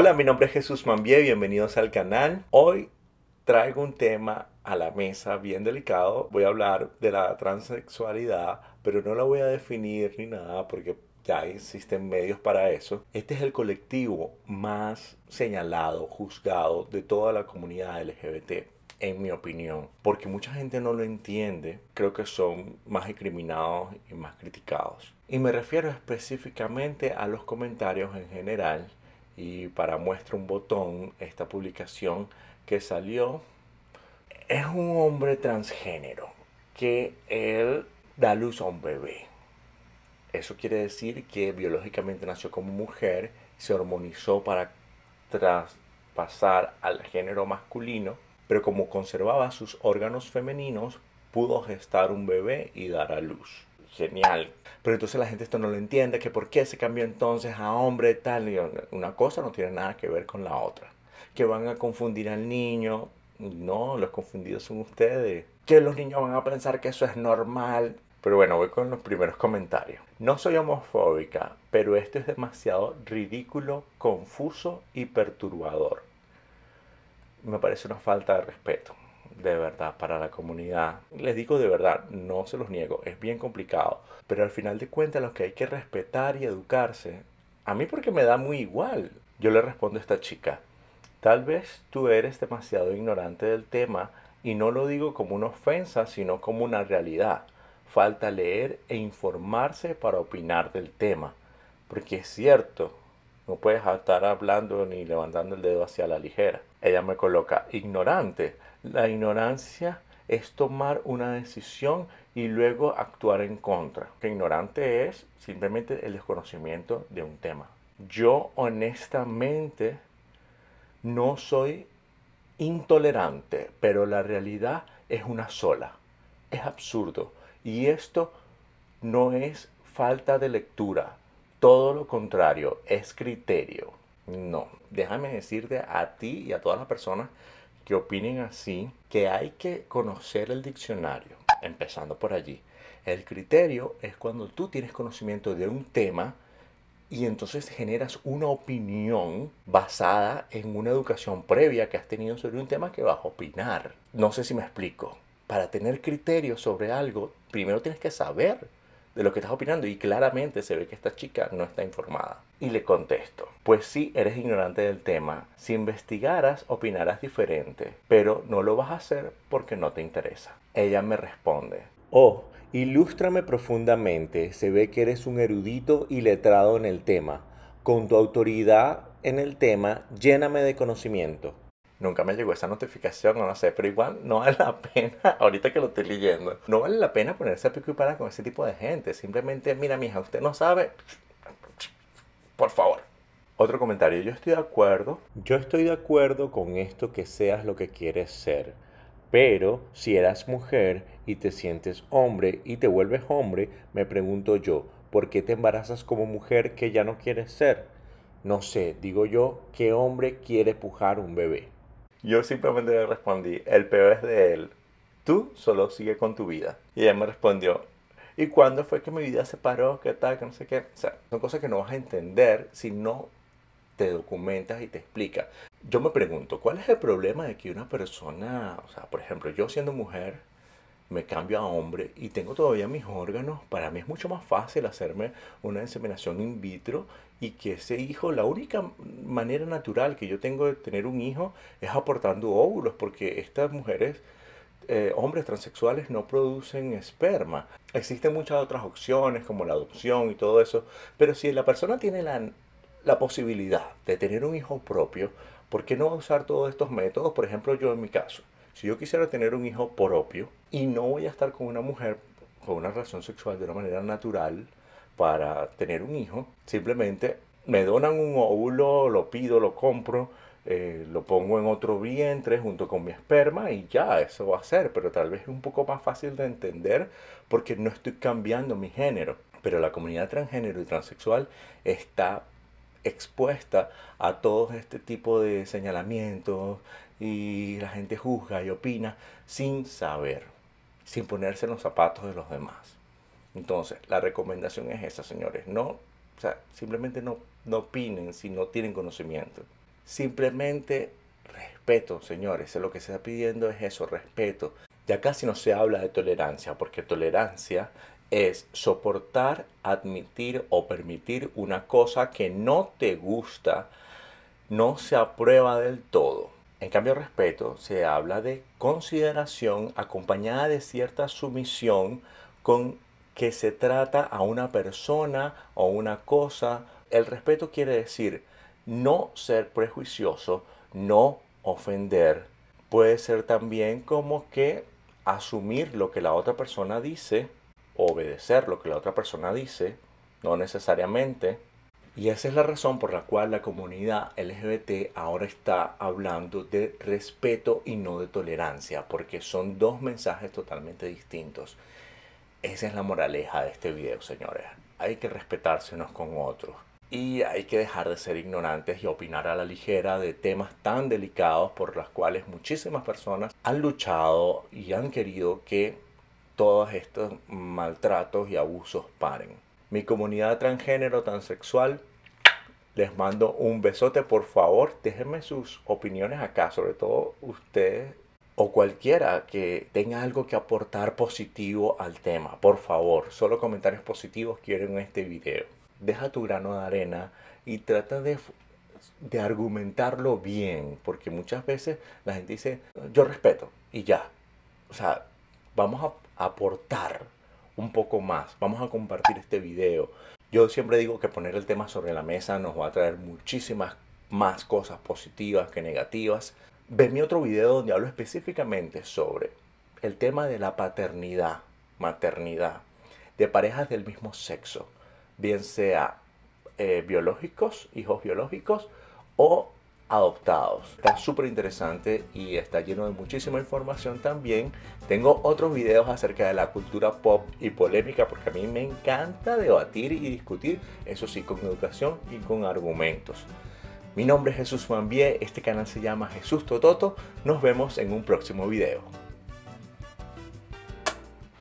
Hola, mi nombre es Jesús Mambie, bienvenidos al canal. Hoy traigo un tema a la mesa bien delicado. Voy a hablar de la transexualidad, pero no la voy a definir ni nada porque ya existen medios para eso. Este es el colectivo más señalado, juzgado de toda la comunidad LGBT en mi opinión, porque mucha gente no lo entiende, creo que son más discriminados y más criticados. Y me refiero específicamente a los comentarios en general y para muestra un botón esta publicación que salió. Es un hombre transgénero que él da luz a un bebé. Eso quiere decir que biológicamente nació como mujer, se hormonizó para traspasar al género masculino, pero como conservaba sus órganos femeninos, pudo gestar un bebé y dar a luz genial. Pero entonces la gente esto no lo entiende, que por qué se cambió entonces a hombre tal. Y una cosa no tiene nada que ver con la otra. Que van a confundir al niño. No, los confundidos son ustedes. Que los niños van a pensar que eso es normal. Pero bueno, voy con los primeros comentarios. No soy homofóbica, pero esto es demasiado ridículo, confuso y perturbador. Me parece una falta de respeto de verdad para la comunidad. Les digo de verdad, no se los niego, es bien complicado. Pero al final de cuentas, los que hay que respetar y educarse, a mí porque me da muy igual. Yo le respondo a esta chica, tal vez tú eres demasiado ignorante del tema y no lo digo como una ofensa, sino como una realidad. Falta leer e informarse para opinar del tema. Porque es cierto, no puedes estar hablando ni levantando el dedo hacia la ligera. Ella me coloca ignorante. La ignorancia es tomar una decisión y luego actuar en contra. Que ignorante es simplemente el desconocimiento de un tema. Yo honestamente no soy intolerante, pero la realidad es una sola. Es absurdo. Y esto no es falta de lectura. Todo lo contrario, es criterio. No, déjame decirte a ti y a todas las personas que opinen así, que hay que conocer el diccionario, empezando por allí. El criterio es cuando tú tienes conocimiento de un tema y entonces generas una opinión basada en una educación previa que has tenido sobre un tema que vas a opinar. No sé si me explico. Para tener criterio sobre algo, primero tienes que saber de lo que estás opinando y claramente se ve que esta chica no está informada. Y le contesto, pues sí, eres ignorante del tema, si investigaras opinarás diferente, pero no lo vas a hacer porque no te interesa. Ella me responde, oh, ilústrame profundamente, se ve que eres un erudito y letrado en el tema, con tu autoridad en el tema, lléname de conocimiento nunca me llegó esa notificación, no lo sé, pero igual no vale la pena, ahorita que lo estoy leyendo, no vale la pena ponerse a pico con ese tipo de gente. Simplemente, mira, mija, usted no sabe, por favor. Otro comentario, yo estoy de acuerdo. Yo estoy de acuerdo con esto que seas lo que quieres ser. Pero si eras mujer y te sientes hombre y te vuelves hombre, me pregunto yo, ¿por qué te embarazas como mujer que ya no quieres ser? No sé, digo yo, ¿qué hombre quiere pujar un bebé? Yo simplemente le respondí, el peor es de él, tú solo sigue con tu vida. Y ella me respondió, ¿y cuándo fue que mi vida se paró? ¿Qué tal? ¿Qué no sé qué. O sea, son cosas que no vas a entender si no te documentas y te explicas. Yo me pregunto, ¿cuál es el problema de que una persona, o sea, por ejemplo, yo siendo mujer, me cambio a hombre y tengo todavía mis órganos, para mí es mucho más fácil hacerme una inseminación in vitro y que ese hijo, la única manera natural que yo tengo de tener un hijo es aportando óvulos, porque estas mujeres, eh, hombres transexuales, no producen esperma. Existen muchas otras opciones como la adopción y todo eso, pero si la persona tiene la, la posibilidad de tener un hijo propio, ¿por qué no usar todos estos métodos? Por ejemplo, yo en mi caso. Si yo quisiera tener un hijo propio y no voy a estar con una mujer con una relación sexual de una manera natural para tener un hijo, simplemente me donan un óvulo, lo pido, lo compro, eh, lo pongo en otro vientre junto con mi esperma y ya, eso va a ser, pero tal vez es un poco más fácil de entender porque no estoy cambiando mi género. Pero la comunidad transgénero y transexual está expuesta a todo este tipo de señalamientos y la gente juzga y opina sin saber, sin ponerse en los zapatos de los demás. Entonces, la recomendación es esa, señores. No, sea, simplemente no, no opinen si no tienen conocimiento. Simplemente respeto, señores. Lo que se está pidiendo es eso, respeto. Ya casi no se habla de tolerancia, porque tolerancia es soportar, admitir o permitir una cosa que no te gusta, no se aprueba del todo. En cambio, respeto se habla de consideración acompañada de cierta sumisión con que se trata a una persona o una cosa. El respeto quiere decir no ser prejuicioso, no ofender. Puede ser también como que asumir lo que la otra persona dice obedecer lo que la otra persona dice, no necesariamente. Y esa es la razón por la cual la comunidad LGBT ahora está hablando de respeto y no de tolerancia, porque son dos mensajes totalmente distintos. Esa es la moraleja de este video, señores. Hay que respetarse unos con otros. Y hay que dejar de ser ignorantes y opinar a la ligera de temas tan delicados por las cuales muchísimas personas han luchado y han querido que todos estos maltratos y abusos paren. Mi comunidad transgénero, transexual, les mando un besote. Por favor, déjenme sus opiniones acá, sobre todo ustedes o cualquiera que tenga algo que aportar positivo al tema. Por favor, solo comentarios positivos quieren en este video. Deja tu grano de arena y trata de, de argumentarlo bien, porque muchas veces la gente dice, yo respeto y ya. O sea, vamos a aportar un poco más. Vamos a compartir este video. Yo siempre digo que poner el tema sobre la mesa nos va a traer muchísimas más cosas positivas que negativas. ve mi otro video donde hablo específicamente sobre el tema de la paternidad, maternidad, de parejas del mismo sexo, bien sea eh, biológicos, hijos biológicos o adoptados. Está súper interesante y está lleno de muchísima información también. Tengo otros videos acerca de la cultura pop y polémica porque a mí me encanta debatir y discutir, eso sí, con educación y con argumentos. Mi nombre es Jesús Mambie, este canal se llama Jesús Tototo, nos vemos en un próximo video.